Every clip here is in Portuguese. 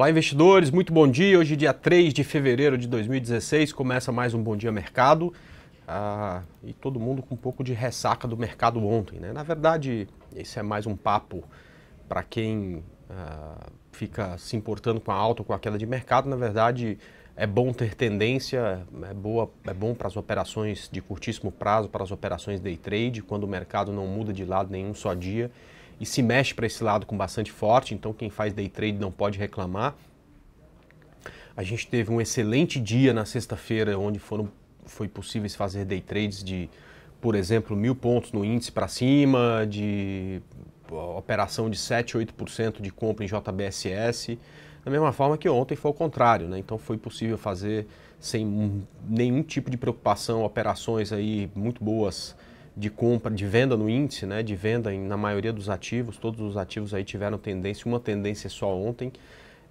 Olá, investidores, muito bom dia. Hoje, dia 3 de fevereiro de 2016, começa mais um Bom Dia Mercado. Ah, e todo mundo com um pouco de ressaca do mercado ontem. Né? Na verdade, esse é mais um papo para quem ah, fica se importando com a alta ou com a queda de mercado. Na verdade, é bom ter tendência, é, boa, é bom para as operações de curtíssimo prazo, para as operações day trade, quando o mercado não muda de lado nenhum só dia e se mexe para esse lado com bastante forte, então quem faz day trade não pode reclamar. A gente teve um excelente dia na sexta-feira, onde foram, foi possível fazer day trades de, por exemplo, mil pontos no índice para cima, de operação de 7, 8% de compra em JBSS. Da mesma forma que ontem foi o contrário, né? então foi possível fazer sem nenhum tipo de preocupação operações aí muito boas de compra, de venda no índice, né, de venda em, na maioria dos ativos, todos os ativos aí tiveram tendência, uma tendência só ontem,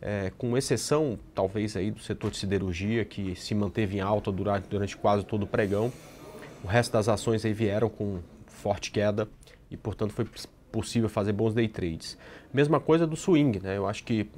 é, com exceção talvez aí do setor de siderurgia que se manteve em alta durante, durante quase todo o pregão, o resto das ações aí vieram com forte queda e portanto foi possível fazer bons day trades. Mesma coisa do swing, né? Eu acho que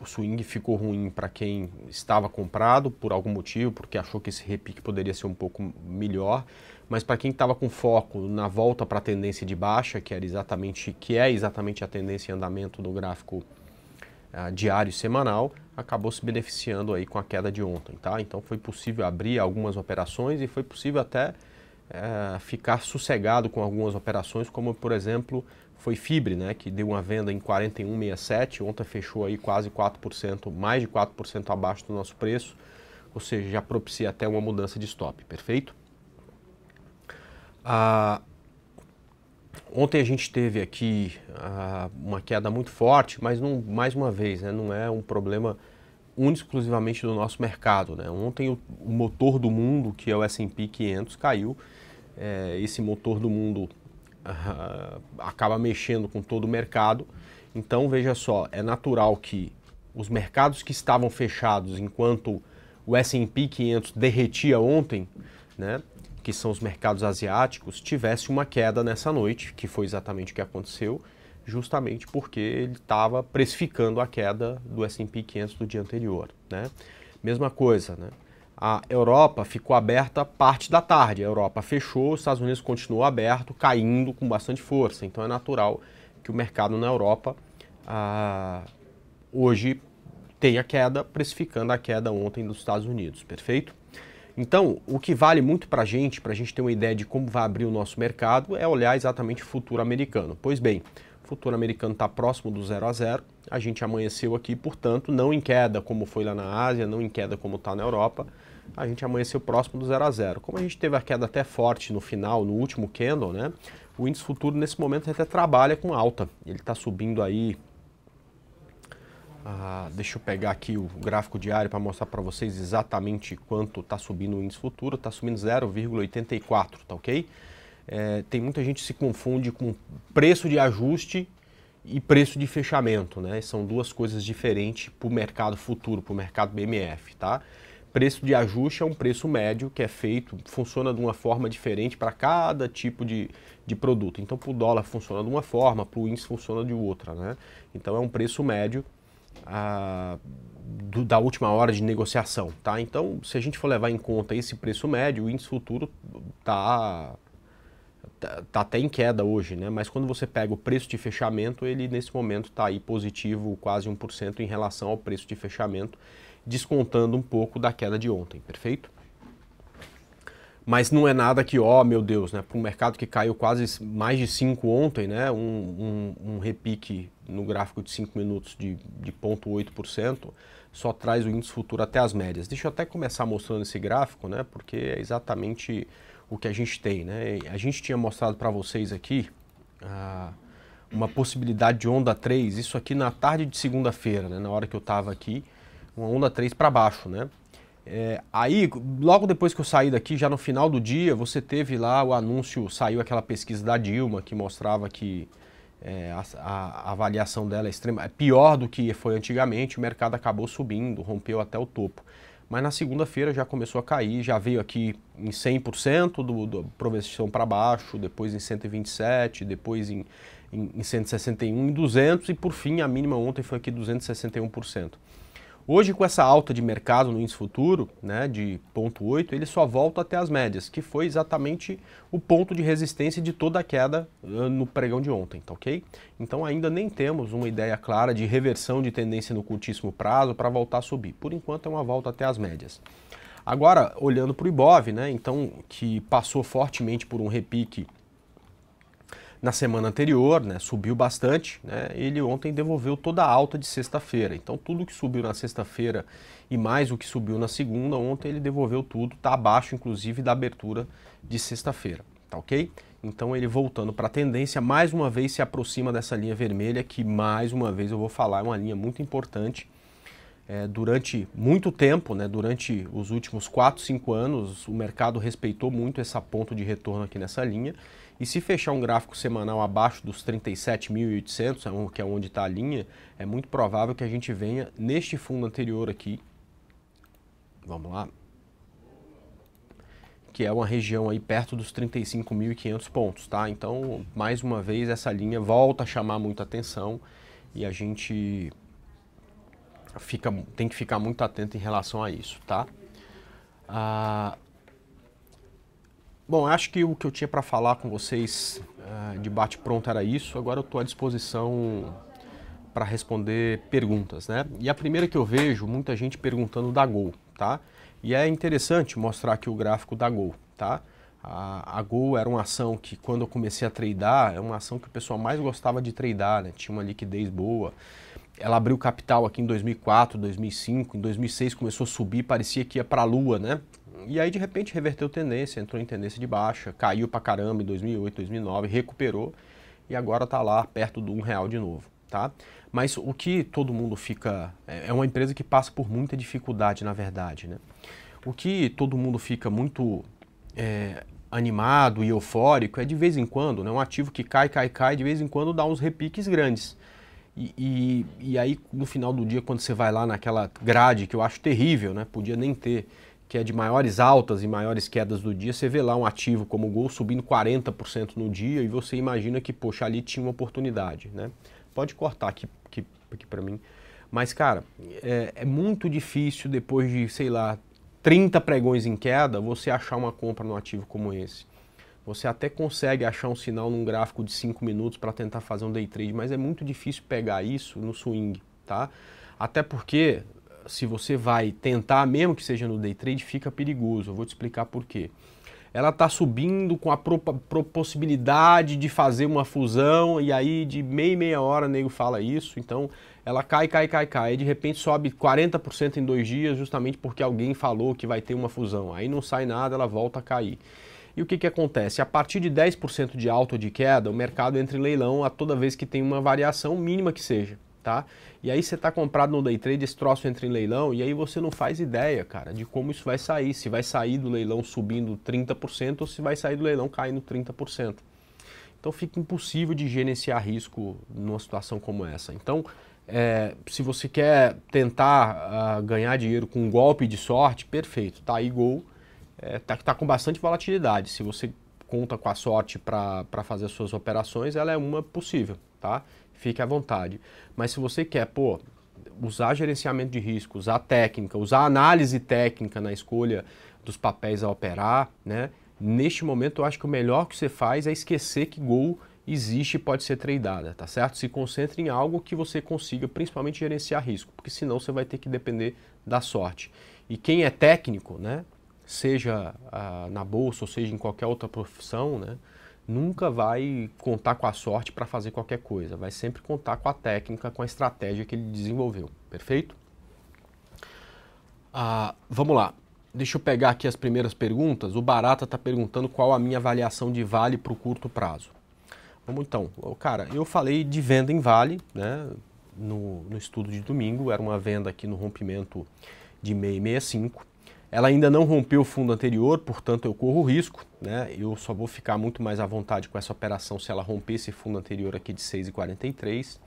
o swing ficou ruim para quem estava comprado por algum motivo, porque achou que esse repique poderia ser um pouco melhor, mas para quem estava com foco na volta para a tendência de baixa, que era exatamente que é exatamente a tendência em andamento do gráfico uh, diário e semanal, acabou se beneficiando aí com a queda de ontem, tá? Então foi possível abrir algumas operações e foi possível até uh, ficar sossegado com algumas operações, como por exemplo foi Fibre, né, que deu uma venda em 41,67, ontem fechou aí quase 4%, mais de 4% abaixo do nosso preço, ou seja, já propicia até uma mudança de stop, perfeito? Ah, ontem a gente teve aqui ah, uma queda muito forte, mas não, mais uma vez, né, não é um problema exclusivamente do nosso mercado. Né? Ontem o, o, motor do mundo, que é o S&P 500, caiu. É, esse motor do mundo ah, acaba mexendo com todo o mercado. Então, veja só, é natural que os mercados que estavam fechados enquanto o S&P 500 derretia ontem, né, que são os mercados asiáticos, tivesse uma queda nessa noite, que foi exatamente o que aconteceu, justamente porque ele estava precificando a queda do S&P 500 do dia anterior, né? Mesma coisa, né? A Europa ficou aberta parte da tarde, a Europa fechou, os Estados Unidos continuou aberto, caindo com bastante força, então é natural que o mercado na Europa ah, hoje tenha queda, precificando a queda ontem dos Estados Unidos, perfeito? Então, o que vale muito para a gente, para a gente ter uma ideia de como vai abrir o nosso mercado, é olhar exatamente o futuro americano. Pois bem, o futuro americano está próximo do zero a zero, a gente amanheceu aqui, portanto, não em queda como foi lá na Ásia, não em queda como está na Europa, a gente amanheceu próximo do zero a zero. Como a gente teve a queda até forte no final, no último candle, né? O índice futuro nesse momento até trabalha com alta. Ele está subindo aí ah, deixa eu pegar aqui o gráfico diário para mostrar para vocês exatamente quanto está subindo o índice futuro. Está subindo 0,84, tá ok? É, tem muita gente que se confunde com preço de ajuste e preço de fechamento, né? São duas coisas diferentes para o mercado futuro, para o mercado BMF, tá? Preço de ajuste é um preço médio que é feito, funciona de uma forma diferente para cada tipo de, de produto. Então, para o dólar funciona de uma forma, para o índice funciona de outra, né? Então, é um preço médio do, da última hora de negociação, tá? Então, se a gente for levar em conta esse preço médio, o índice futuro tá, tá, tá até em queda hoje, né? Mas quando você pega o preço de fechamento, ele nesse momento está aí positivo quase 1% em relação ao preço de fechamento, descontando um pouco da queda de ontem, perfeito? Mas não é nada que, ó, oh, meu Deus, né? Para um mercado que caiu quase mais de 5 ontem, né? Um, um, um repique no gráfico de 5 minutos de, de 0,8%, só traz o índice futuro até as médias. Deixa eu até começar mostrando esse gráfico, né? Porque é exatamente o que a gente tem, né? A gente tinha mostrado para vocês aqui ah, uma possibilidade de onda 3, isso aqui na tarde de segunda-feira, né? Na hora que eu estava aqui, uma onda 3 para baixo, né? É, aí, logo depois que eu saí daqui, já no final do dia, você teve lá o anúncio, saiu aquela pesquisa da Dilma que mostrava que é, a, a, avaliação dela é extrema, é pior do que foi antigamente, o mercado acabou subindo, rompeu até o topo. Mas na segunda-feira já começou a cair, já veio aqui em 100% do, do progressão para baixo, depois em 127, depois em, em, em 161, em 200 e por fim a mínima ontem foi aqui 261%. Hoje, com essa alta de mercado no índice futuro, né, de 0,8, ele só volta até as médias, que foi exatamente o ponto de resistência de toda a queda ah, no pregão de ontem, tá ok? Então ainda nem temos uma ideia clara de reversão de tendência no curtíssimo prazo para voltar a subir. Por enquanto é uma volta até as médias. Agora, olhando para o Ibov, né, então, que passou fortemente por um repique na semana anterior, né, subiu bastante, né, ele ontem devolveu toda a alta de sexta-feira. Então, tudo que subiu na sexta-feira e mais o que subiu na segunda, ontem ele devolveu tudo, está abaixo, inclusive, da abertura de sexta-feira, tá ok? Então, ele voltando para a tendência, mais uma vez se aproxima dessa linha vermelha, que mais uma vez eu vou falar, é uma linha muito importante, é, durante muito tempo, né, durante os últimos 4, 5 anos, o mercado respeitou muito essa ponto de retorno aqui nessa linha e se fechar um gráfico semanal abaixo dos 37.800, é que é onde está a linha, é muito provável que a gente venha neste fundo anterior aqui. Vamos lá. Que é uma região aí perto dos 35.500 pontos, tá? Então, mais uma vez, essa linha volta a chamar muita atenção e a gente fica, tem que ficar muito atento em relação a isso, tá? Ah, Bom, acho que o que eu tinha para falar com vocês uh, de bate-pronto era isso. Agora eu estou à disposição para responder perguntas, né? E a primeira que eu vejo, muita gente perguntando da Gol, tá? E é interessante mostrar aqui o gráfico da Gol, tá? A, a Gol era uma ação que, quando eu comecei a tradear, é uma ação que o pessoal mais gostava de tradear, né? Tinha uma liquidez boa. Ela abriu capital aqui em 2004, 2005, em 2006 começou a subir, parecia que ia para a lua, né? E aí, de repente, reverteu tendência, entrou em tendência de baixa, caiu pra caramba em 2008, 2009, recuperou e agora tá lá perto do um real de novo, tá? Mas o que todo mundo fica... É, é uma empresa que passa por muita dificuldade, na verdade, né? O que todo mundo fica muito é, animado e eufórico é de vez em quando, né? Um ativo que cai, cai, cai, de vez em quando dá uns repiques grandes. E, e, e aí, no final do dia, quando você vai lá naquela grade, que eu acho terrível, né? Podia nem ter que é de maiores altas e maiores quedas do dia, você vê lá um ativo como o Gol subindo 40% no dia e você imagina que, poxa, ali tinha uma oportunidade, né? Pode cortar aqui, aqui, aqui para mim. Mas, cara, é, é, muito difícil depois de, sei lá, 30 pregões em queda, você achar uma compra no ativo como esse. Você até consegue achar um sinal num gráfico de 5 minutos para tentar fazer um day trade, mas é muito difícil pegar isso no swing, tá? Até porque se você vai tentar, mesmo que seja no day trade, fica perigoso. Eu vou te explicar por quê. Ela está subindo com a possibilidade de fazer uma fusão, e aí de meia e meia hora o nego fala isso, então ela cai, cai, cai, cai, e de repente sobe 40% em dois dias, justamente porque alguém falou que vai ter uma fusão. Aí não sai nada, ela volta a cair. E o que, que acontece? A partir de 10% de alta ou de queda, o mercado entra em leilão a toda vez que tem uma variação mínima que seja tá? E aí você tá comprado no day trade, esse troço entra em leilão e aí você não faz ideia, cara, de como isso vai sair, se vai sair do leilão subindo 30% ou se vai sair do leilão caindo 30%. Então fica impossível de gerenciar risco numa situação como essa. Então, é, se você quer tentar uh, ganhar dinheiro com um golpe de sorte, perfeito, tá aí gol, é, tá, tá com bastante volatilidade. Se você conta com a sorte para fazer as suas operações, ela é uma possível, tá? fique à vontade. Mas se você quer, pô, usar gerenciamento de risco, usar técnica, usar análise técnica na escolha dos papéis a operar, né? Neste momento, eu acho que o melhor que você faz é esquecer que Gol existe e pode ser tradada, tá certo? Se concentre em algo que você consiga principalmente gerenciar risco, porque senão você vai ter que depender da sorte. E quem é técnico, né? Seja ah, na bolsa ou seja em qualquer outra profissão, né? nunca vai contar com a sorte para fazer qualquer coisa, vai sempre contar com a técnica, com a estratégia que ele desenvolveu, perfeito? Ah, vamos lá, deixa eu pegar aqui as primeiras perguntas. O Barata está perguntando qual a minha avaliação de Vale para o curto prazo. Vamos então, cara, eu falei de venda em Vale, né? No, no estudo de domingo, era uma venda aqui no rompimento de 665. Ela ainda não rompeu o fundo anterior, portanto eu corro risco, né? Eu só vou ficar muito mais à vontade com essa operação se ela romper esse fundo anterior aqui de 6,43.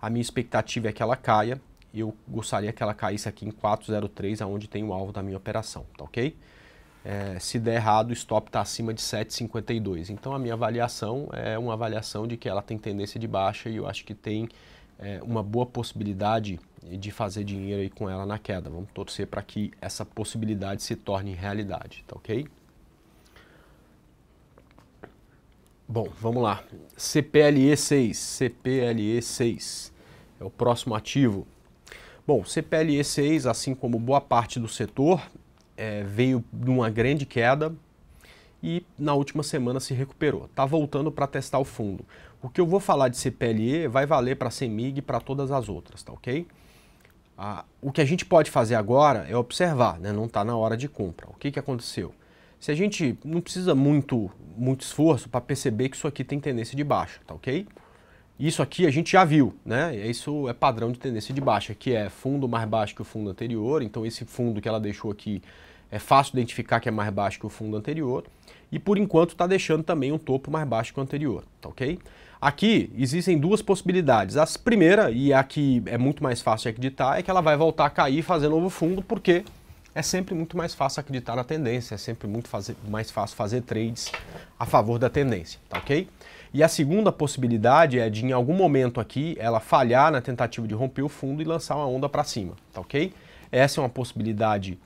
A minha expectativa é que ela caia. Eu gostaria que ela caísse aqui em 4,03, aonde tem o alvo da minha operação, tá ok? É, se der errado, o stop está acima de 7,52. Então a minha avaliação é uma avaliação de que ela tem tendência de baixa e eu acho que tem é, uma boa possibilidade de fazer dinheiro aí com ela na queda. Vamos torcer para que essa possibilidade se torne realidade, tá ok? Bom, vamos lá. CPLE 6, CPLE 6 é o próximo ativo. Bom, CPLE 6, assim como boa parte do setor, é, veio de uma grande queda e na última semana se recuperou. Está voltando para testar o fundo. O que eu vou falar de CPLE vai valer para a CEMIG e para todas as outras, tá ok? Ah, o que a gente pode fazer agora é observar, né? não está na hora de compra. O que, que aconteceu? Se a gente não precisa muito, muito esforço para perceber que isso aqui tem tendência de baixa, tá ok? Isso aqui a gente já viu, né? Isso é padrão de tendência de baixa, que é fundo mais baixo que o fundo anterior. Então esse fundo que ela deixou aqui é fácil identificar que é mais baixo que o fundo anterior. E por enquanto está deixando também um topo mais baixo que o anterior, tá ok? Aqui existem duas possibilidades. A primeira, e a que é muito mais fácil de acreditar, é que ela vai voltar a cair e fazer novo fundo, porque é sempre muito mais fácil acreditar na tendência, é sempre muito fazer, mais fácil fazer trades a favor da tendência, tá ok? E a segunda possibilidade é de, em algum momento aqui, ela falhar na tentativa de romper o fundo e lançar uma onda para cima, tá ok? Essa é uma possibilidade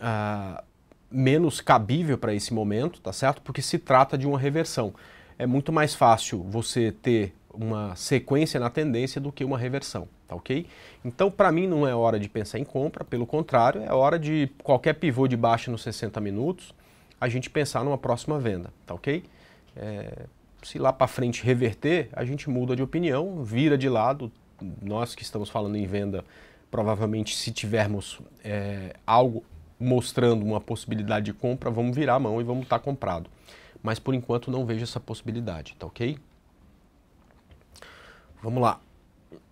uh, menos cabível para esse momento, tá certo? Porque se trata de uma reversão é muito mais fácil você ter uma sequência na tendência do que uma reversão, tá ok? Então, para mim, não é hora de pensar em compra, pelo contrário, é hora de qualquer pivô de baixa nos 60 minutos, a gente pensar numa próxima venda, tá ok? É, se lá para frente reverter, a gente muda de opinião, vira de lado. Nós que estamos falando em venda, provavelmente se tivermos é, algo mostrando uma possibilidade de compra, vamos virar a mão e vamos estar tá comprado mas por enquanto não vejo essa possibilidade, tá ok? Vamos lá.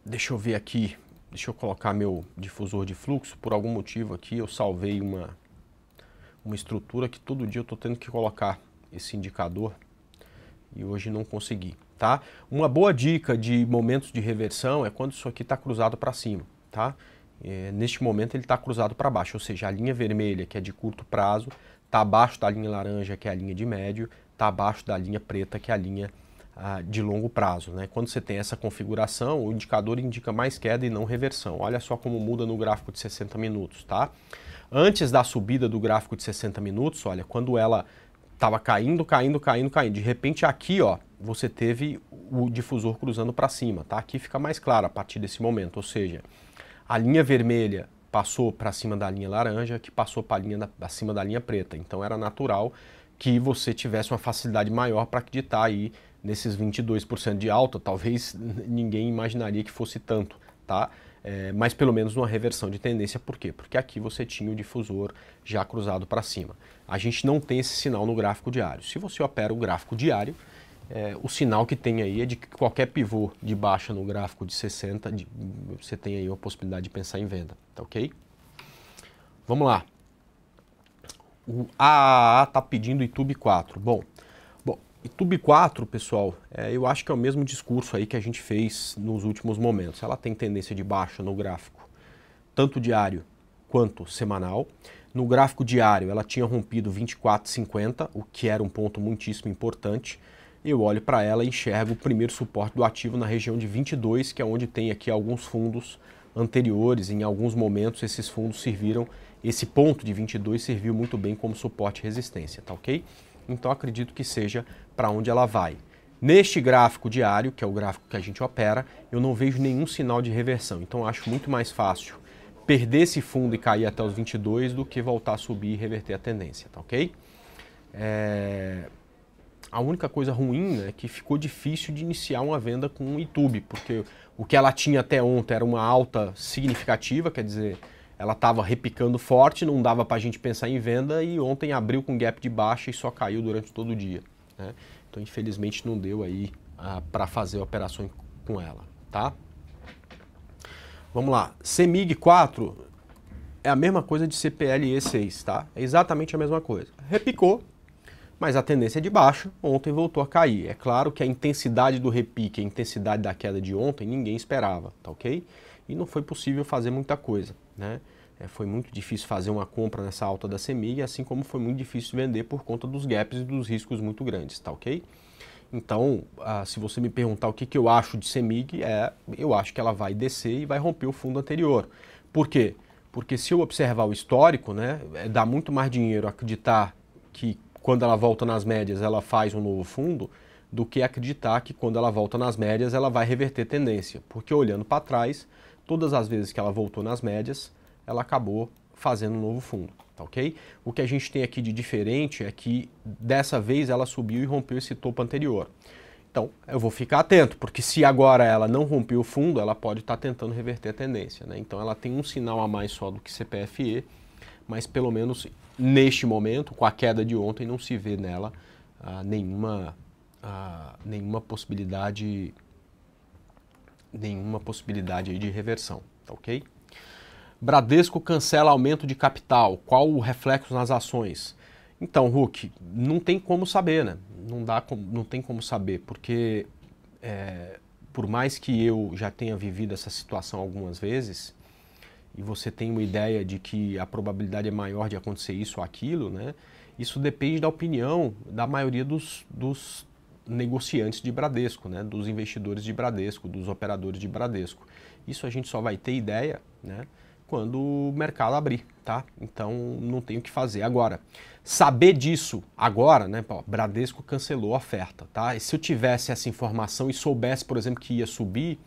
Deixa eu ver aqui, deixa eu colocar meu difusor de fluxo. Por algum motivo aqui eu salvei uma, uma estrutura que todo dia eu estou tendo que colocar esse indicador e hoje não consegui, tá? Uma boa dica de momentos de reversão é quando isso aqui está cruzado para cima, tá? É, neste momento ele está cruzado para baixo, ou seja, a linha vermelha, que é de curto prazo, está abaixo da linha laranja, que é a linha de médio, está abaixo da linha preta, que é a linha ah, de longo prazo. Né? Quando você tem essa configuração, o indicador indica mais queda e não reversão. Olha só como muda no gráfico de 60 minutos. Tá? Antes da subida do gráfico de 60 minutos, olha, quando ela estava caindo, caindo, caindo, caindo, de repente aqui ó, você teve o difusor cruzando para cima. Tá? Aqui fica mais claro a partir desse momento, ou seja, a linha vermelha passou para cima da linha laranja, que passou para a linha da, acima da linha preta. Então era natural que você tivesse uma facilidade maior para acreditar aí nesses 22% de alta, talvez ninguém imaginaria que fosse tanto, tá? É, mas pelo menos uma reversão de tendência, por quê? Porque aqui você tinha o difusor já cruzado para cima. A gente não tem esse sinal no gráfico diário. Se você opera o gráfico diário, é, o sinal que tem aí é de que qualquer pivô de baixa no gráfico de 60, de, você tem aí a possibilidade de pensar em venda, tá ok? Vamos lá. O AAA está pedindo YouTube 4. Bom, bom YouTube 4, pessoal, é, eu acho que é o mesmo discurso aí que a gente fez nos últimos momentos. Ela tem tendência de baixa no gráfico, tanto diário quanto semanal. No gráfico diário, ela tinha rompido 24,50, o que era um ponto muitíssimo importante eu olho para ela e enxergo o primeiro suporte do ativo na região de 22, que é onde tem aqui alguns fundos anteriores. Em alguns momentos, esses fundos serviram, esse ponto de 22 serviu muito bem como suporte e resistência, tá ok? Então, acredito que seja para onde ela vai. Neste gráfico diário, que é o gráfico que a gente opera, eu não vejo nenhum sinal de reversão. Então, acho muito mais fácil perder esse fundo e cair até os 22 do que voltar a subir e reverter a tendência, tá ok? É... A única coisa ruim é que ficou difícil de iniciar uma venda com o YouTube, porque o que ela tinha até ontem era uma alta significativa, quer dizer, ela estava repicando forte, não dava para a gente pensar em venda e ontem abriu com gap de baixa e só caiu durante todo o dia. Né? Então, infelizmente, não deu aí ah, para fazer operações com ela, tá? Vamos lá, CEMIG 4 é a mesma coisa de CPLE 6, tá? É exatamente a mesma coisa. Repicou, mas a tendência é de baixa, ontem voltou a cair. É claro que a intensidade do repique, a intensidade da queda de ontem, ninguém esperava, tá ok? E não foi possível fazer muita coisa, né? É, foi muito difícil fazer uma compra nessa alta da Semig, assim como foi muito difícil vender por conta dos gaps e dos riscos muito grandes, tá ok? Então, ah, se você me perguntar o que, que eu acho de Semig, é, eu acho que ela vai descer e vai romper o fundo anterior. Por quê? Porque se eu observar o histórico, né, é, dá muito mais dinheiro acreditar que quando ela volta nas médias, ela faz um novo fundo, do que acreditar que quando ela volta nas médias, ela vai reverter tendência. Porque olhando para trás, todas as vezes que ela voltou nas médias, ela acabou fazendo um novo fundo, tá ok? O que a gente tem aqui de diferente é que dessa vez ela subiu e rompeu esse topo anterior. Então, eu vou ficar atento, porque se agora ela não rompeu o fundo, ela pode estar tá tentando reverter a tendência, né? Então, ela tem um sinal a mais só do que CPFE, mas pelo menos neste momento, com a queda de ontem, não se vê nela ah, nenhuma, ah, nenhuma possibilidade nenhuma possibilidade de reversão, tá ok? Bradesco cancela aumento de capital. Qual o reflexo nas ações? Então, Hulk, não tem como saber, né? Não, dá com, não tem como saber, porque é, por mais que eu já tenha vivido essa situação algumas vezes, e você tem uma ideia de que a probabilidade é maior de acontecer isso ou aquilo, né? Isso depende da opinião da maioria dos, dos negociantes de Bradesco, né? dos investidores de Bradesco, dos operadores de Bradesco. Isso a gente só vai ter ideia né? quando o mercado abrir, tá? Então não tem o que fazer agora. Saber disso agora, né? Pô, Bradesco cancelou a oferta, tá? E se eu tivesse essa informação e soubesse, por exemplo, que ia subir,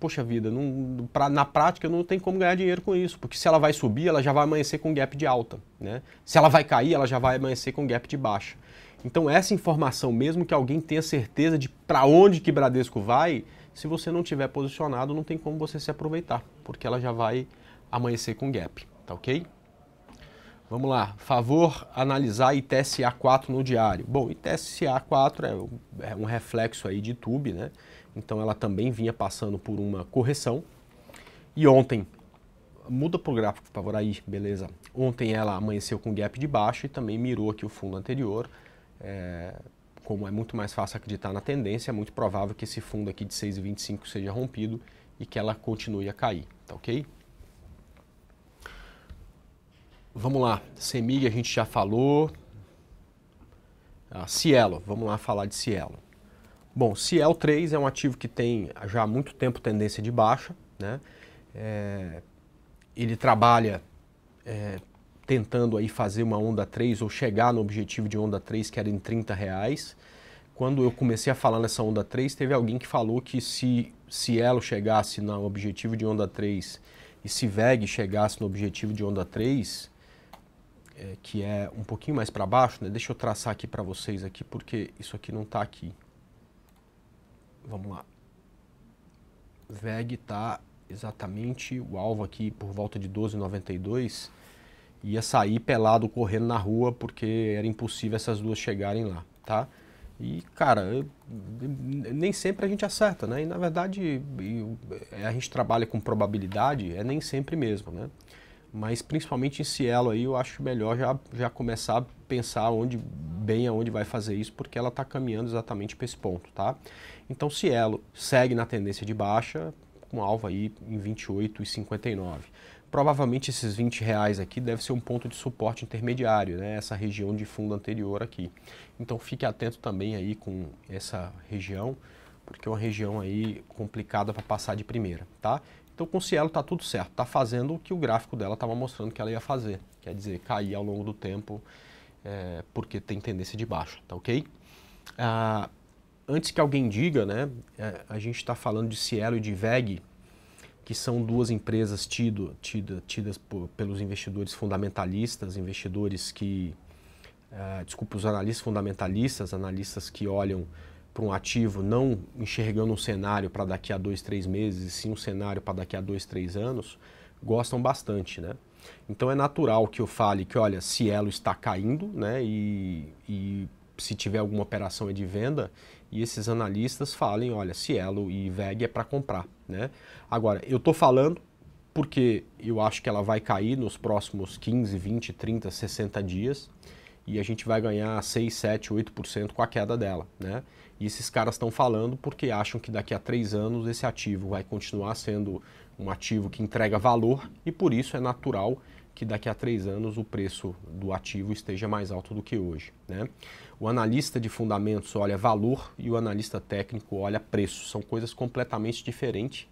poxa vida, não, pra, na prática não tem como ganhar dinheiro com isso, porque se ela vai subir, ela já vai amanhecer com gap de alta. Né? Se ela vai cair, ela já vai amanhecer com gap de baixa. Então essa informação, mesmo que alguém tenha certeza de para onde que Bradesco vai, se você não tiver posicionado, não tem como você se aproveitar, porque ela já vai amanhecer com gap, tá ok? Vamos lá, favor analisar ITSA4 no diário. Bom, ITSA4 é, é um reflexo aí de tube, né? então ela também vinha passando por uma correção. E ontem, muda para o gráfico, por favor, aí, beleza. Ontem ela amanheceu com gap de baixo e também mirou aqui o fundo anterior. É, como é muito mais fácil acreditar na tendência, é muito provável que esse fundo aqui de 6,25 seja rompido e que ela continue a cair, tá ok? Vamos lá, Semig a gente já falou. Ah, Cielo, vamos lá falar de Cielo. Bom, Ciel 3 é, é um ativo que tem já há muito tempo tendência de baixa, né? É, ele trabalha é, tentando aí fazer uma onda 3 ou chegar no objetivo de onda 3 que era em 30 reais. Quando eu comecei a falar nessa onda 3, teve alguém que falou que se Cielo chegasse no objetivo de onda 3 e se VEG chegasse no objetivo de onda 3, é, que é um pouquinho mais para baixo, né? deixa eu traçar aqui para vocês aqui, porque isso aqui não está aqui. Vamos lá. VEG está exatamente o alvo aqui por volta de 12,92. Ia sair pelado correndo na rua porque era impossível essas duas chegarem lá, tá? E, cara, nem sempre a gente acerta, né? E, na verdade, é, a gente trabalha com probabilidade, é nem sempre mesmo, né? Mas, principalmente em Cielo aí, eu acho melhor já, já começar a pensar onde bem aonde vai fazer isso, porque ela está caminhando exatamente para esse ponto, tá? Então, se ela segue na tendência de baixa, com alvo aí em 28,59. Provavelmente esses 20 reais aqui deve ser um ponto de suporte intermediário, né? Essa região de fundo anterior aqui. Então, fique atento também aí com essa região, porque é uma região aí complicada para passar de primeira, tá? Então com o Cielo está tudo certo, está fazendo o que o gráfico dela estava mostrando que ela ia fazer, quer dizer, cair ao longo do tempo é, porque tem tendência de baixa, tá ok? Ah, antes que alguém diga, né, é, a gente está falando de Cielo e de VEG, que são duas empresas tido, tido tidas por, pelos investidores fundamentalistas, investidores que, é, desculpa, os analistas fundamentalistas, analistas que olham para um ativo não enxergando um cenário para daqui a dois, três meses, e sim um cenário para daqui a dois, três anos, gostam bastante, né? Então é natural que eu fale que, olha, Cielo está caindo, né? E, e se tiver alguma operação é de venda, e esses analistas falem, olha, Cielo e VEG é para comprar, né? Agora, eu estou falando porque eu acho que ela vai cair nos próximos 15, 20, 30, 60 dias e a gente vai ganhar 6, 7, 8% com a queda dela. Né? E esses caras estão falando porque acham que daqui a três anos esse ativo vai continuar sendo um ativo que entrega valor e por isso é natural que daqui a três anos o preço do ativo esteja mais alto do que hoje. Né? O analista de fundamentos olha valor e o analista técnico olha preço. São coisas completamente diferentes,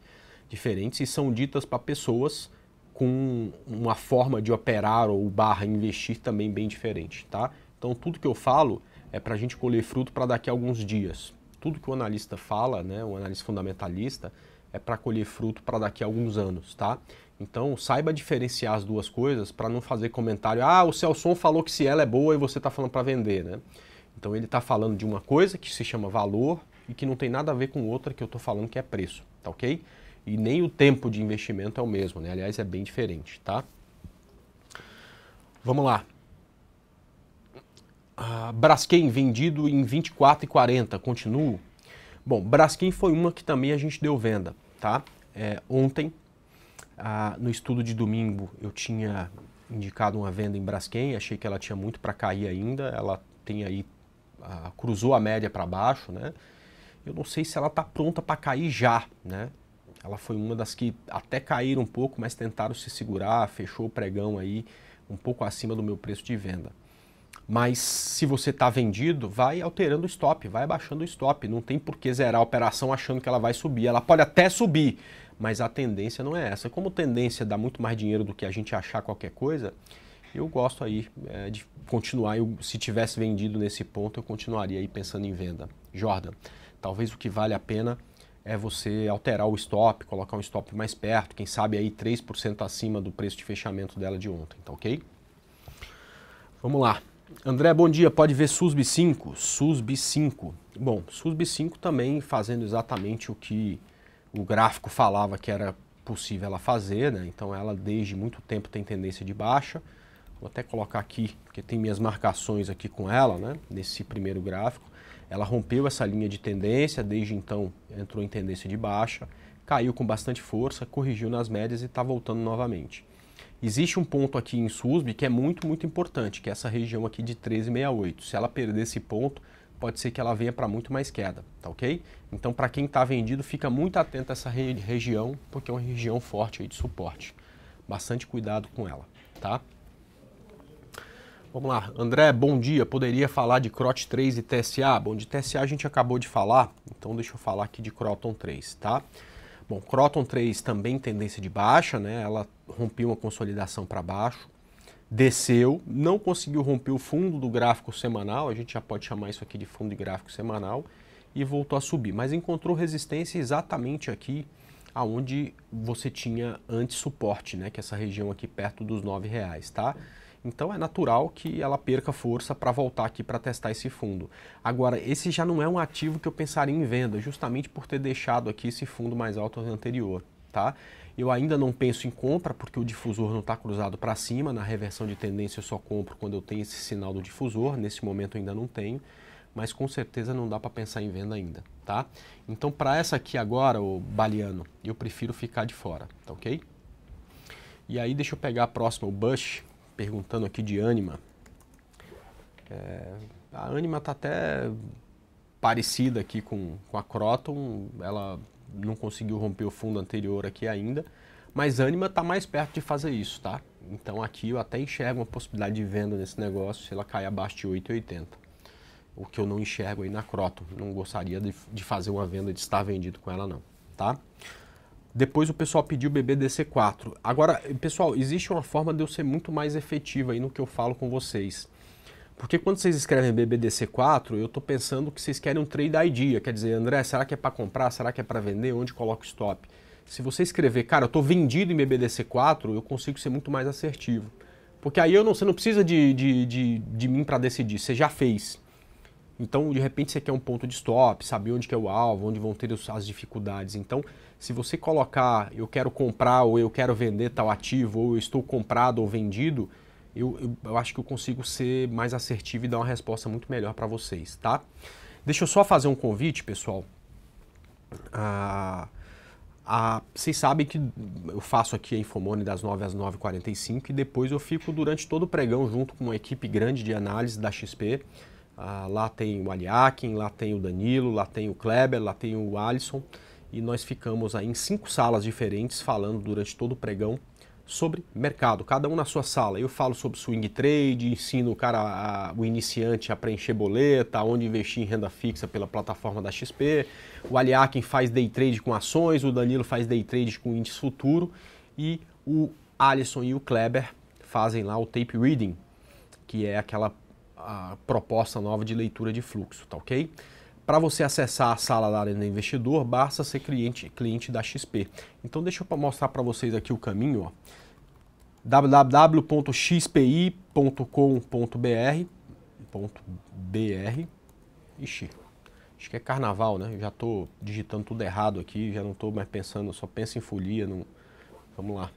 diferentes e são ditas para pessoas com uma forma de operar ou barra investir também bem diferente, tá? Então tudo que eu falo é para a gente colher fruto para daqui a alguns dias. Tudo que o analista fala, né, o analista fundamentalista, é para colher fruto para daqui a alguns anos, tá? Então saiba diferenciar as duas coisas para não fazer comentário, ah, o Celson falou que se ela é boa e você está falando para vender, né? Então ele está falando de uma coisa que se chama valor e que não tem nada a ver com outra que eu estou falando que é preço, tá ok? e nem o tempo de investimento é o mesmo, né? Aliás, é bem diferente, tá? Vamos lá. Ah, Braskem vendido em 24,40, continuo? Bom, Braskem foi uma que também a gente deu venda, tá? É, ontem, ah, no estudo de domingo, eu tinha indicado uma venda em Braskem, achei que ela tinha muito para cair ainda, ela tem aí, ah, cruzou a média para baixo, né? Eu não sei se ela está pronta para cair já, né? Ela foi uma das que até caíram um pouco, mas tentaram se segurar, fechou o pregão aí um pouco acima do meu preço de venda. Mas se você está vendido, vai alterando o stop, vai abaixando o stop. Não tem por que zerar a operação achando que ela vai subir. Ela pode até subir, mas a tendência não é essa. Como tendência dá muito mais dinheiro do que a gente achar qualquer coisa, eu gosto aí é, de continuar. Eu, se tivesse vendido nesse ponto, eu continuaria aí pensando em venda. Jordan, talvez o que vale a pena é você alterar o stop, colocar um stop mais perto, quem sabe aí 3% acima do preço de fechamento dela de ontem, tá ok? Vamos lá. André, bom dia. Pode ver SUSB 5? SUSB 5. Bom, SUSB 5 também fazendo exatamente o que o gráfico falava que era possível ela fazer, né? Então ela desde muito tempo tem tendência de baixa. Vou até colocar aqui, porque tem minhas marcações aqui com ela, né? Nesse primeiro gráfico. Ela rompeu essa linha de tendência, desde então entrou em tendência de baixa, caiu com bastante força, corrigiu nas médias e está voltando novamente. Existe um ponto aqui em SUSB que é muito, muito importante, que é essa região aqui de 13,68. Se ela perder esse ponto, pode ser que ela venha para muito mais queda, tá ok? Então, para quem está vendido, fica muito atento a essa re região, porque é uma região forte de suporte. Bastante cuidado com ela, tá? Vamos lá, André, bom dia. Poderia falar de CROT 3 e TSA? Bom, de TSA a gente acabou de falar, então deixa eu falar aqui de Croton 3, tá? Bom, Croton 3 também tendência de baixa, né? Ela rompeu uma consolidação para baixo, desceu, não conseguiu romper o fundo do gráfico semanal, a gente já pode chamar isso aqui de fundo de gráfico semanal, e voltou a subir, mas encontrou resistência exatamente aqui aonde você tinha antes suporte, né? Que é essa região aqui perto dos R$ reais, tá? Então é natural que ela perca força para voltar aqui para testar esse fundo. Agora, esse já não é um ativo que eu pensaria em venda, justamente por ter deixado aqui esse fundo mais alto anterior, tá? Eu ainda não penso em compra porque o difusor não está cruzado para cima. Na reversão de tendência eu só compro quando eu tenho esse sinal do difusor. Nesse momento eu ainda não tenho, mas com certeza não dá para pensar em venda ainda, tá? Então para essa aqui agora, o baliano, eu prefiro ficar de fora, tá ok? E aí deixa eu pegar a próxima, o Bush perguntando aqui de ânima. É, a ânima está até parecida aqui com, com a Croton, ela não conseguiu romper o fundo anterior aqui ainda, mas ânima está mais perto de fazer isso, tá? Então aqui eu até enxergo uma possibilidade de venda nesse negócio se ela cair abaixo de 8,80. O que eu não enxergo aí na Croton. Não gostaria de, de fazer uma venda de estar vendido com ela não, tá? Depois o pessoal pediu BBDC4. Agora, pessoal, existe uma forma de eu ser muito mais efetivo aí no que eu falo com vocês. Porque quando vocês escrevem BBDC4, eu estou pensando que vocês querem um trade idea. Quer dizer, André, será que é para comprar? Será que é para vender? Onde coloco stop? Se você escrever, cara, eu estou vendido em BBDC4, eu consigo ser muito mais assertivo. Porque aí eu não, você não precisa de, de, de, de mim para decidir, você já fez. Então, de repente, você quer um ponto de stop, sabe onde que é o alvo, onde vão ter as dificuldades. Então, se você colocar eu quero comprar ou eu quero vender tal ativo ou eu estou comprado ou vendido, eu, eu, eu acho que eu consigo ser mais assertivo e dar uma resposta muito melhor para vocês, tá? Deixa eu só fazer um convite, pessoal. Ah, ah, vocês sabem que eu faço aqui a Infomone das 9 às 9h45 e depois eu fico durante todo o pregão junto com uma equipe grande de análise da XP ah, lá tem o Aliakin, lá tem o Danilo, lá tem o Kleber, lá tem o Alisson. E nós ficamos aí em cinco salas diferentes falando durante todo o pregão sobre mercado, cada um na sua sala. Eu falo sobre swing trade, ensino o cara, a, o iniciante a preencher boleta, onde investir em renda fixa pela plataforma da XP. O Aliakin faz day trade com ações, o Danilo faz day trade com índice futuro e o Alisson e o Kleber fazem lá o tape reading, que é aquela a proposta nova de leitura de fluxo, tá ok? Para você acessar a sala da Arena Investidor, basta ser cliente, cliente da XP. Então deixa eu mostrar para vocês aqui o caminho, ó. www.xpi.com.br Ixi, acho que é carnaval, né? Eu já estou digitando tudo errado aqui, já não estou mais pensando, só penso em folia, não... Vamos lá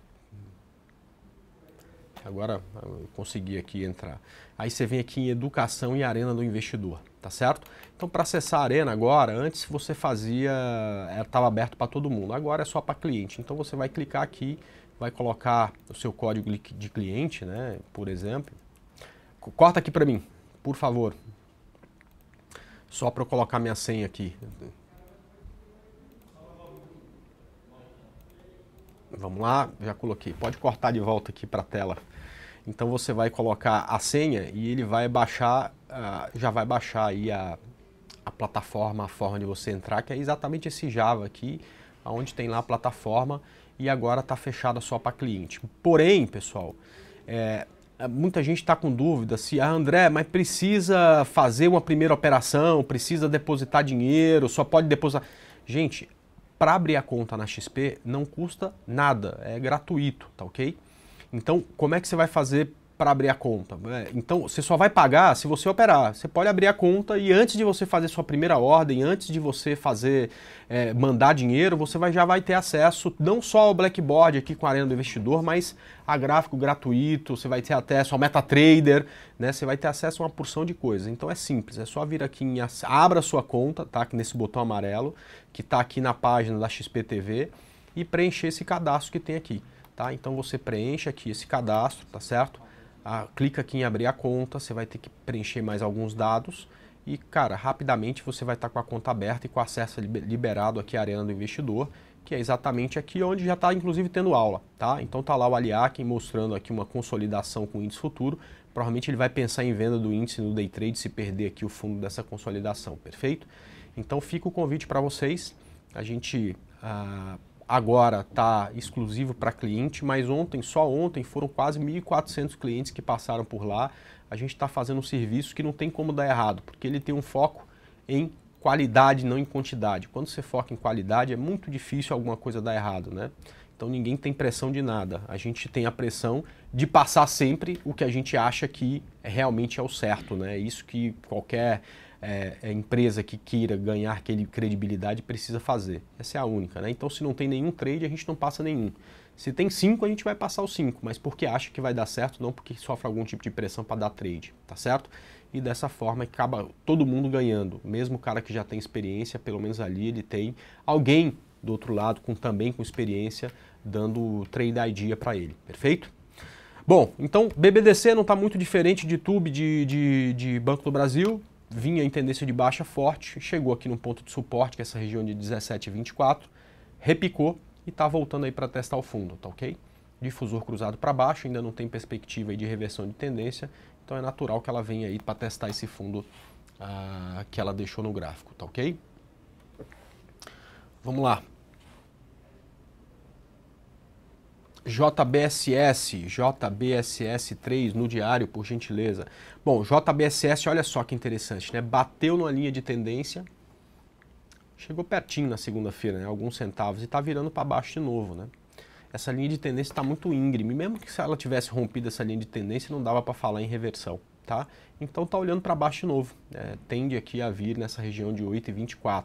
agora eu consegui aqui entrar. Aí você vem aqui em Educação e Arena do Investidor, tá certo? Então, para acessar a Arena agora, antes você fazia, estava eh, aberto para todo mundo, agora é só para cliente. Então, você vai clicar aqui, vai colocar o seu código de cliente, né, por exemplo. Corta aqui para mim, por favor. Só para eu colocar minha senha aqui. Vamos lá, já coloquei. Pode cortar de volta aqui para a tela. Então você vai colocar a senha e ele vai baixar, uh, já vai baixar aí a, a plataforma, a forma de você entrar, que é exatamente esse Java aqui, onde tem lá a plataforma e agora está fechada só para cliente. Porém, pessoal, é, muita gente está com dúvida se, ah, André, mas precisa fazer uma primeira operação, precisa depositar dinheiro, só pode depositar. Gente, para abrir a conta na XP não custa nada, é gratuito, tá ok? Então, como é que você vai fazer para abrir a conta. Né? Então, você só vai pagar se você operar. Você pode abrir a conta e antes de você fazer sua primeira ordem, antes de você fazer é, mandar dinheiro, você vai, já vai ter acesso não só ao Blackboard aqui com a Arena do Investidor, mas a gráfico gratuito, você vai ter acesso ao MetaTrader, né? Você vai ter acesso a uma porção de coisas. Então é simples, é só vir aqui em abra sua conta, tá? Aqui nesse botão amarelo que está aqui na página da XPTV e preencher esse cadastro que tem aqui, tá? Então você preenche aqui esse cadastro, tá certo? ah, clica aqui em abrir a conta, você vai ter que preencher mais alguns dados e, cara, rapidamente você vai estar tá com a conta aberta e com acesso liberado aqui à Arena do Investidor, que é exatamente aqui onde já está, inclusive, tendo aula, tá? Então está lá o aliak mostrando aqui uma consolidação com o índice futuro, provavelmente ele vai pensar em venda do índice no day trade se perder aqui o fundo dessa consolidação, perfeito? Então fica o convite para vocês, a gente... Ah, agora está exclusivo para cliente, mas ontem, só ontem, foram quase 1.400 clientes que passaram por lá. A gente está fazendo um serviço que não tem como dar errado, porque ele tem um foco em qualidade, não em quantidade. Quando você foca em qualidade, é muito difícil alguma coisa dar errado, né? Então ninguém tem pressão de nada. A gente tem a pressão de passar sempre o que a gente acha que realmente é o certo, né? Isso que qualquer é, é, empresa que queira ganhar credibilidade precisa fazer. Essa é a única, né? Então, se não tem nenhum trade, a gente não passa nenhum. Se tem cinco, a gente vai passar os cinco, mas porque acha que vai dar certo, não porque sofre algum tipo de pressão para dar trade, tá certo? E dessa forma acaba todo mundo ganhando. Mesmo o cara que já tem experiência, pelo menos ali ele tem alguém do outro lado com também com experiência dando trade idea para ele, perfeito? Bom, então BBDC não está muito diferente de Tube de, de, de Banco do Brasil, vinha em tendência de baixa forte, chegou aqui no ponto de suporte, que é essa região de 17,24, repicou e está voltando aí para testar o fundo, tá ok? Difusor cruzado para baixo, ainda não tem perspectiva de reversão de tendência, então é natural que ela venha aí para testar esse fundo ah, que ela deixou no gráfico, tá ok? Vamos lá, JBSS, JBSS3 no diário, por gentileza. Bom, JBSS, olha só que interessante, né? Bateu numa linha de tendência, chegou pertinho na segunda-feira, né? Alguns centavos e está virando para baixo de novo, né? Essa linha de tendência está muito íngreme, mesmo que se ela tivesse rompido essa linha de tendência, não dava para falar em reversão, tá? Então está olhando para baixo de novo, né? tende aqui a vir nessa região de 8,24.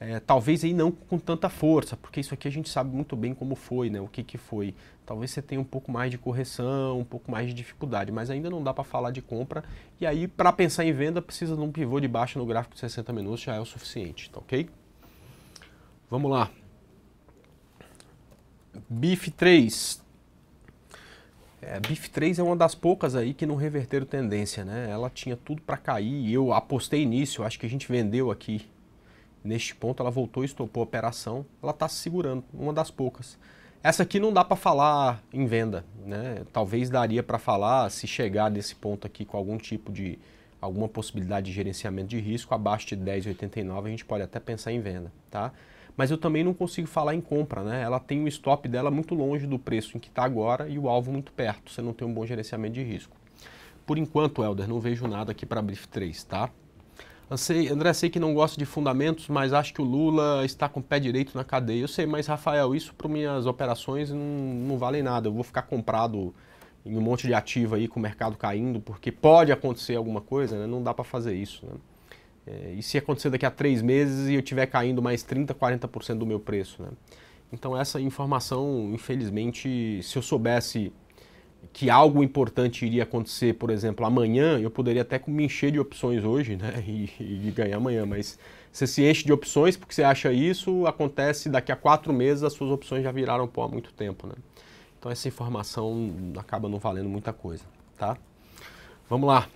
É, talvez aí não com tanta força, porque isso aqui a gente sabe muito bem como foi, né? O que, que foi. Talvez você tenha um pouco mais de correção, um pouco mais de dificuldade, mas ainda não dá para falar de compra. E aí, para pensar em venda, precisa de um pivô de baixo no gráfico de 60 minutos, já é o suficiente, tá ok? Vamos lá. BIF 3. É, BIF 3 é uma das poucas aí que não reverteram tendência, né? Ela tinha tudo para cair, eu apostei nisso, acho que a gente vendeu aqui Neste ponto, ela voltou e estopou a operação. Ela está se segurando, uma das poucas. Essa aqui não dá para falar em venda, né? Talvez daria para falar se chegar nesse ponto aqui com algum tipo de alguma possibilidade de gerenciamento de risco abaixo de 10,89, a gente pode até pensar em venda, tá? Mas eu também não consigo falar em compra, né? Ela tem o stop dela muito longe do preço em que está agora e o alvo muito perto. Você não tem um bom gerenciamento de risco. Por enquanto, Helder, não vejo nada aqui para Brief 3, tá? Sei, André, sei que não gosta de fundamentos, mas acho que o Lula está com o pé direito na cadeia. Eu sei, mas Rafael, isso para minhas operações não, não vale nada. Eu vou ficar comprado em um monte de ativo aí com o mercado caindo, porque pode acontecer alguma coisa, né? Não dá para fazer isso, né? É, e se acontecer daqui a três meses e eu tiver caindo mais 30%, 40% do meu preço, né? Então essa informação, infelizmente, se eu soubesse que algo importante iria acontecer, por exemplo, amanhã, eu poderia até me encher de opções hoje, né? E, e, ganhar amanhã, mas você se enche de opções porque você acha isso, acontece daqui a quatro meses, as suas opções já viraram pó há muito tempo, né? Então essa informação acaba não valendo muita coisa, tá? Vamos lá.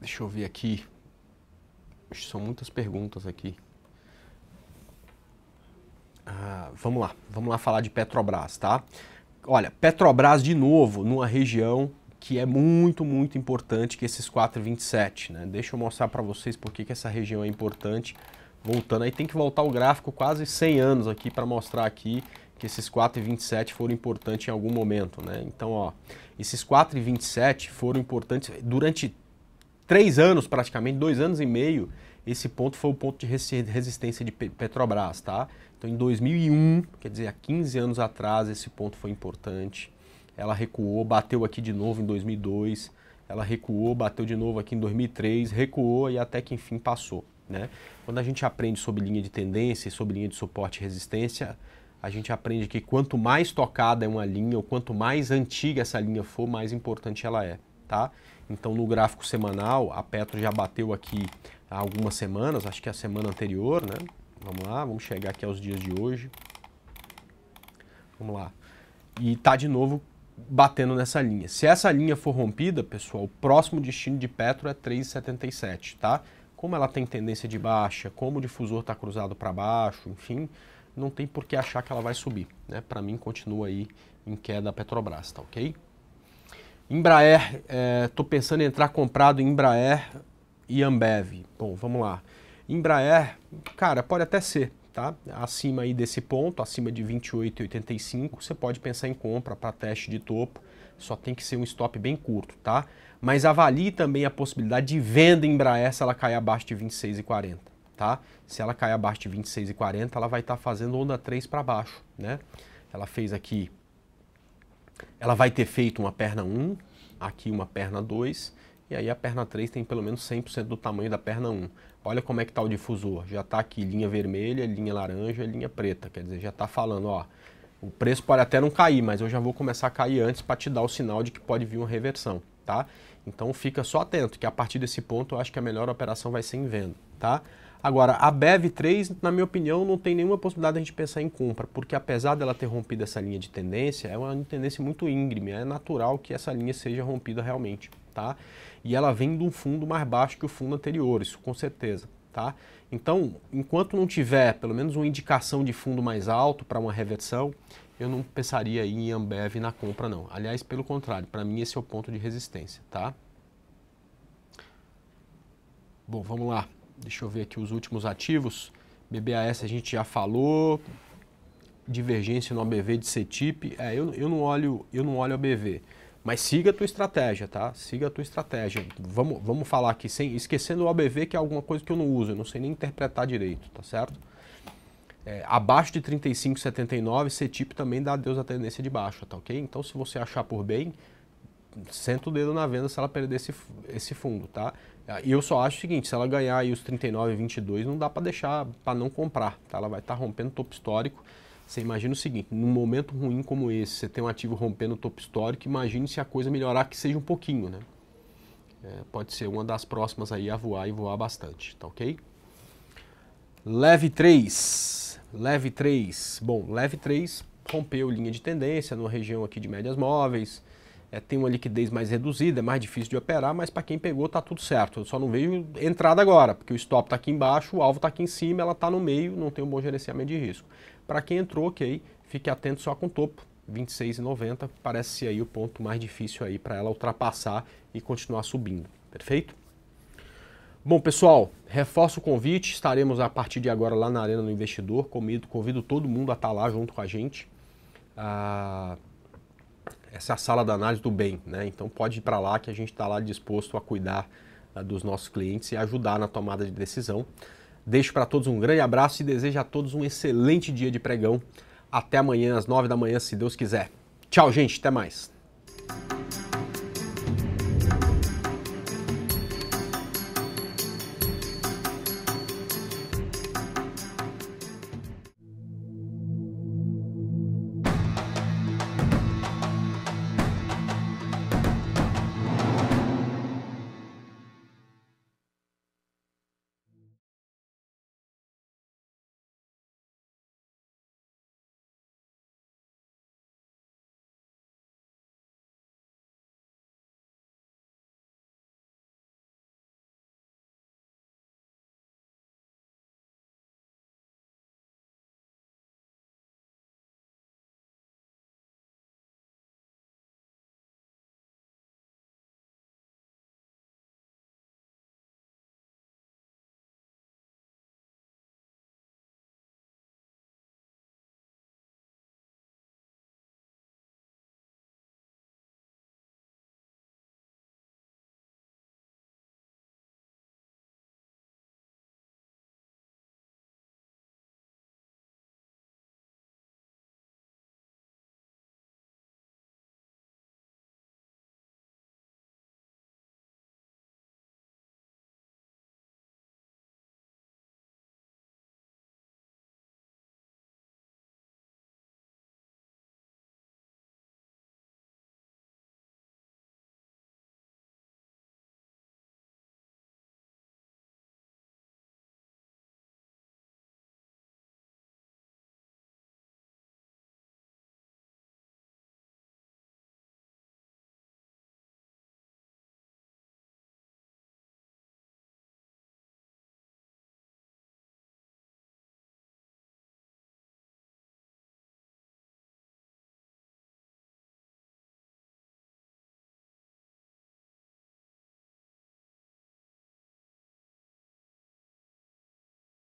Deixa eu ver aqui. São muitas perguntas aqui. Ah, vamos lá, vamos lá falar de Petrobras, tá? Olha, Petrobras de novo numa região que é muito, muito importante que é esses 4,27, né? Deixa eu mostrar para vocês por que essa região é importante. Voltando aí, tem que voltar o gráfico quase 100 anos aqui para mostrar aqui que esses 4,27 foram importantes em algum momento, né? Então, ó, esses 4,27 foram importantes durante três anos praticamente, dois anos e meio, esse ponto foi o ponto de resistência de Petrobras, tá? Então, em 2001, quer dizer, há 15 anos atrás, esse ponto foi importante. Ela recuou, bateu aqui de novo em 2002, ela recuou, bateu de novo aqui em 2003, recuou e até que enfim passou. Né? Quando a gente aprende sobre linha de tendência, sobre linha de suporte e resistência, a gente aprende que quanto mais tocada é uma linha, ou quanto mais antiga essa linha for, mais importante ela é, tá? Então, no gráfico semanal, a Petro já bateu aqui há algumas semanas, acho que é a semana anterior, né? Vamos lá, vamos chegar aqui aos dias de hoje. Vamos lá. E tá de novo batendo nessa linha. Se essa linha for rompida, pessoal, o próximo destino de Petro é 3,77, tá? Como ela tem tendência de baixa, como o difusor está cruzado para baixo, enfim, não tem por que achar que ela vai subir, né? Para mim continua aí em queda a Petrobras, tá ok? Embraer, estou eh, pensando em entrar comprado em Embraer e Ambev. Bom, vamos lá. Embraer, cara, pode até ser, tá? Acima aí desse ponto, acima de 28,85, você pode pensar em compra para teste de topo, só tem que ser um stop bem curto, tá? Mas avalie também a possibilidade de venda Embraer se ela cair abaixo de 26,40, tá? Se ela cair abaixo de 26,40, ela vai estar tá fazendo onda 3 para baixo, né? Ela fez aqui ela vai ter feito uma perna 1, aqui uma perna 2, e aí a perna 3 tem pelo menos 100% do tamanho da perna 1 olha como é que está o difusor. Já está aqui linha vermelha, linha laranja, linha preta. Quer dizer, já está falando, ó, o preço pode até não cair, mas eu já vou começar a cair antes para te dar o sinal de que pode vir uma reversão, tá? Então fica só atento, que a partir desse ponto eu acho que a melhor operação vai ser em venda, tá? Agora, a BEV3, na minha opinião, não tem nenhuma possibilidade de a gente pensar em compra, porque apesar dela ter rompido essa linha de tendência, é uma tendência muito íngreme, é natural que essa linha seja rompida realmente, tá? e ela vem de um fundo mais baixo que o fundo anterior, isso com certeza. Tá? Então, enquanto não tiver pelo menos uma indicação de fundo mais alto para uma reversão, eu não pensaria em Ambev na compra não. Aliás, pelo contrário, para mim esse é o ponto de resistência, tá? Bom, vamos lá. Deixa eu ver aqui os últimos ativos. BBAS a gente já falou. Divergência no ABV de CETIP. É, eu, eu não olho, eu não olho ABV. Mas siga a tua estratégia, tá? Siga a tua estratégia. Vamos, vamos falar aqui, sem esquecendo o ABV, que é alguma coisa que eu não uso, eu não sei nem interpretar direito, tá certo? É, abaixo de 35,79, tipo também dá adeus à tendência de baixa, tá ok? Então, se você achar por bem, senta o dedo na venda se ela perder esse, esse fundo, tá? Ah, e eu só acho o seguinte, se ela ganhar aí os 39,22, não dá para deixar, para não comprar, tá? Ela vai estar tá rompendo topo histórico você imagina o seguinte, num momento ruim como esse, você tem um ativo rompendo o topo histórico, imagine se a coisa melhorar que seja um pouquinho, né? É, pode ser uma das próximas aí a voar e voar bastante, tá ok? Leve 3, leve 3, bom, leve 3 rompeu linha de tendência numa região aqui de médias móveis, é, tem uma liquidez mais reduzida, é mais difícil de operar, mas para quem pegou tá tudo certo. Eu só não vejo entrada agora, porque o stop está aqui embaixo, o alvo está aqui em cima, ela está no meio, não tem um bom gerenciamento de risco. Para quem entrou, ok, fique atento só com o topo, 26,90 parece ser aí o ponto mais difícil aí para ela ultrapassar e continuar subindo, perfeito? Bom, pessoal, reforço o convite, estaremos a partir de agora lá na Arena do Investidor, convido, convido todo mundo a estar tá lá junto com a gente. Ah, essa é a sala da análise do bem, né? Então pode ir para lá que a gente está lá disposto a cuidar ah, dos nossos clientes e ajudar na tomada de decisão. Deixo para todos um grande abraço e desejo a todos um excelente dia de pregão. Até amanhã às 9 da manhã, se Deus quiser. Tchau, gente, até mais.